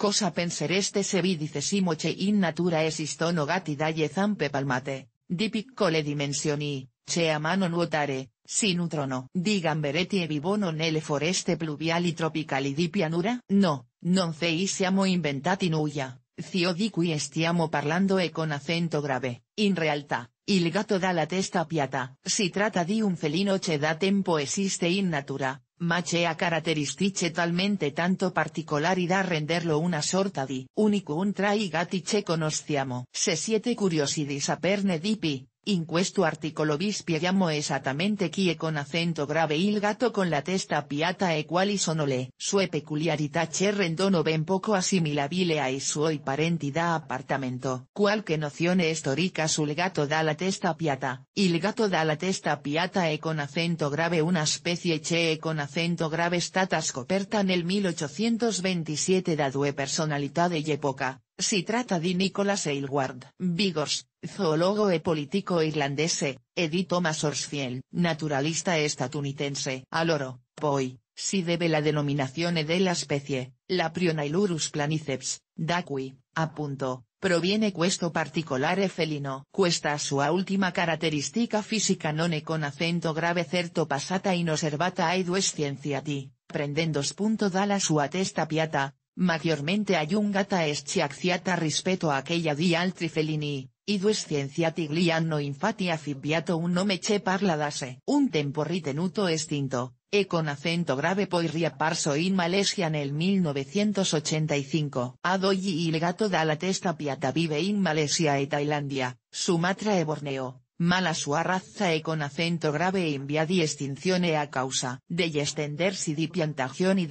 Cosa pensereste se che in natura esistono gatti dalle zampe palmate, di piccole dimensioni, che a mano nuotare, si nutrono di gamberetti e vivono nelle foreste pluviali tropicali di pianura? No, non cei siamo inventati nulla, zio di cui stiamo parlando e con acento grave, in realtà, il gatto la testa piata, si tratta di un felino che da tempo esiste in natura, Machea caracteristiche talmente tanto particularidad da renderlo una sorta di unico un tra conosciamo. Se siete curiosidis aperne perne In questo articolo vi spieghiamo esattamente chi è con accento grave il gatto con la testa piatta e quali sono le sue peculiarità che rendono ben poco assimilabile ai suoi parenti da appartamento. Qualche nozione storica sul gatto la testa piatta, il gatto la testa piatta e con accento grave una specie che e con accento grave stata scoperta nel 1827 da due personalità dell'epoca, si trata de Nicholas Aylward, Vigors, zoólogo e político irlandese, Edith Thomas Horsfield, naturalista estadounidense. Al oro, poi, si debe la de la especie, la Prionailurus planiceps, Daqui, a punto, proviene questo particolare felino. Cuesta su última característica física non e con acento grave certo passata aidu hay due scienziati, prendendo spunto dala sua testa piata. Maggiormente ayungata es Chiaxiata rispetto a aquella di altri felini, i due scienziati gli hanno infatti un nome che parla dase. Un tempo ritenuto estinto, e con acento grave poi riapparso in Malesia nel 1985. Ad oggi il gatto dalla testa piata vive in Malesia e tailandia, Sumatra e Borneo, mala sua raza e con acento grave e via di a causa de y estendersi di y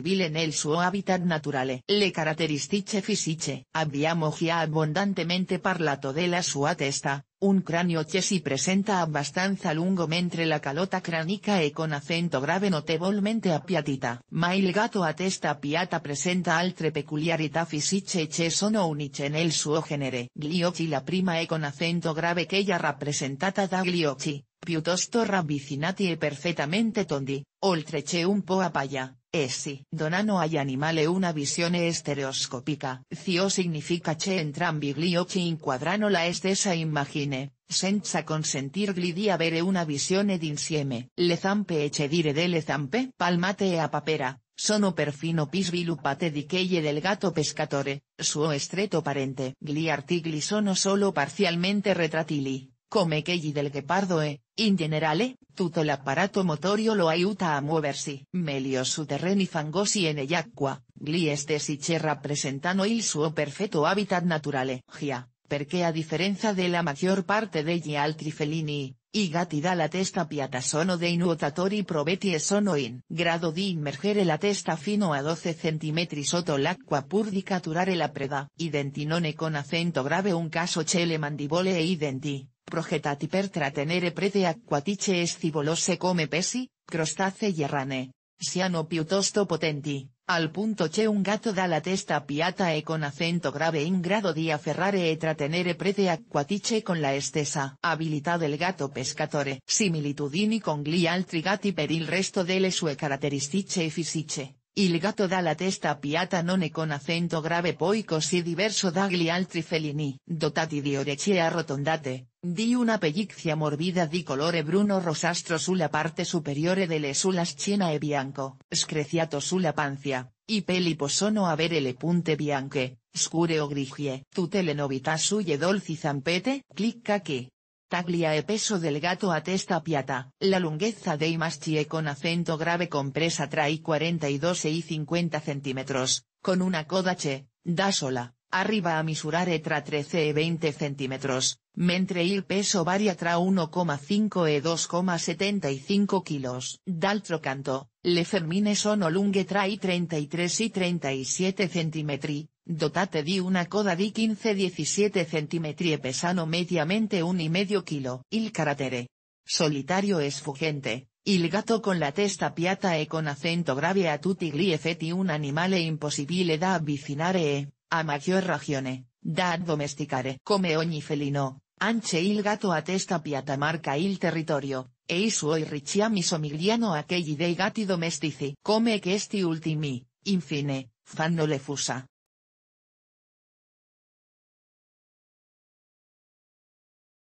di en el suo habitat naturale. Le caracteristiche fisiche. Abbiamo abundantemente abundantemente parlato della sua testa, un cráneo chesi presenta abbastanza lungo mentre la calota cránica e con acento grave notevolmente apiatita. Ma il gato a testa piata presenta altre peculiarità fisiche che sono uniche nel suo genere. Gliocchi la prima e con acento grave che ella rappresentata da gliocchi, piuttosto ravvicinati e perfettamente tondi, oltre che un po' apaya. Es eh, si donano hay animale una visione estereoscópica cio significa che entrambi gli occhi inquadrano la estesa immagine, senza gli di avere una visione d'insieme. Le zampe e de le zampe palmate e a papera, sono perfino pisvilupate di queye del gatto pescatore, suo estreto parente. Gli artigli sono solo parzialmente retratili come y del ghepardo e, eh. in generale, tutto l'apparato motorio lo aiuta a muoversi melio su terreni fangosi e acqua, gli estesi cherra presentano il suo perfetto habitat naturale. Gia, perché a differenza della maggior parte degli altri felini, i gatti la testa piatta sono dei nuotatori probeti e sono in grado di immergere la testa fino a 12 cm sotto l'acqua pur di catturare la preda. Identinone dentinone con acento grave un caso che le mandibole e i denti Projetati per trattenere prede es scivolose come pesi, y errane. Siano piuttosto potenti, al punto che un gatto la testa piata e con acento grave in grado di afferrare e trattenere prede acquatiche con la estesa abilità del gatto pescatore. Similitudini con gli altri gatti per il resto delle sue caratteristiche fisiche. Il gatto la testa piata non e con acento grave poi si diverso dagli altri felini, dotati di orecchie arrotondate, Di una pelliccia morbida di colore bruno rosastro sulla parte superiore delle sulla schiena e bianco, Screciato sulla pancia, i peli possono avere le punte bianche, scure o grigie. Tutte le novità sulle dolci zampete, clicca qui. Taglia e peso del gato a testa piata, la lunghezza dei masti con acento grave compresa trae 42 e i 50 centímetros, con una coda che, da sola arriba a misurare tra 13 e 20 centímetros, mentre il peso varia tra 1,5 e 2,75 kilos. D'altro canto, le fermine sono lunghe tra i 33 y 37 e cm, dotate di una coda di 15-17 e cm e pesano mediamente un y e medio kilo. Il carattere solitario es fugente, il gatto con la testa piatta e con acento grave a tutti gli effetti un animale impossibile da avvicinare a ragione, da domesticare come ogni felino, anche il gatto testa piata marca il territorio, e i suoi richiami somigliano a quelli dei gatti domestici. Come questi ultimi, infine, fanno le fusa,